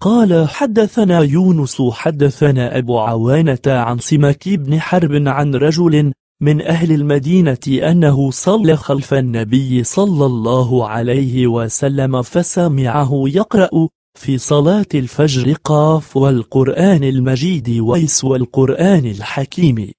قال حدثنا يونس حدثنا أبو عوانة عن سمك بن حرب عن رجل من أهل المدينة أنه صلى خلف النبي صلى الله عليه وسلم فسمعه يقرأ في صلاة الفجر قاف والقرآن المجيد ويس والقرآن الحكيم